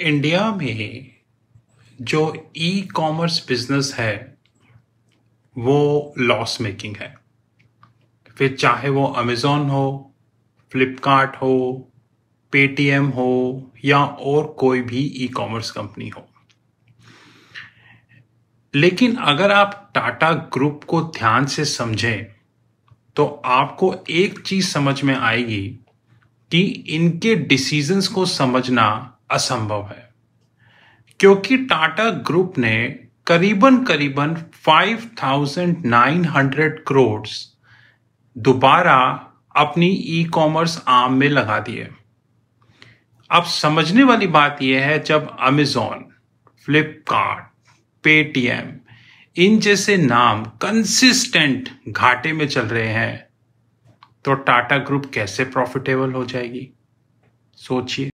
India में जो e commerce business है वो लॉस मेकिंग है फिर चाहे वो अमेज़ोन हो फ्लिपकार्ट हो पेटीएम हो या और कोई भी ई कॉमर्स कंपनी हो लेकिन अगर आप टाटा ग्रुप को ध्यान से समझें तो आपको एक चीज समझ में आएगी कि इनके डिसीजंस को समझना असंभव है क्योंकि टाटा ग्रुप ने करीबन करीबन 5,900 करोड़ दोबारा अपनी ई कॉमर्स आम में लगा दिए अब समझने वाली बात यह है जब अमेजोन फ्लिपकार्ट पेटीएम इन जैसे नाम कंसिस्टेंट घाटे में चल रहे हैं तो टाटा ग्रुप कैसे प्रॉफिटेबल हो जाएगी सोचिए